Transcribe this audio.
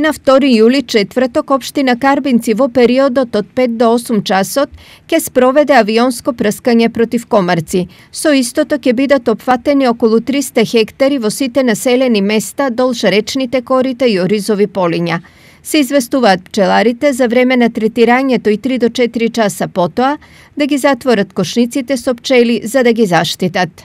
На 2 јули четврток општина Карбинци во периодот од 5 до 8 часот ќе спроведе авионско прскање против комарци. Со истото ќе бидат опфатени околу 300 хектари во сите населени места долж речните корите и оризови полиња се известуваат пчеларите за време на третирањето и 3 до 4 часа потоа да ги затворат кошниците со пчели за да ги заштитат.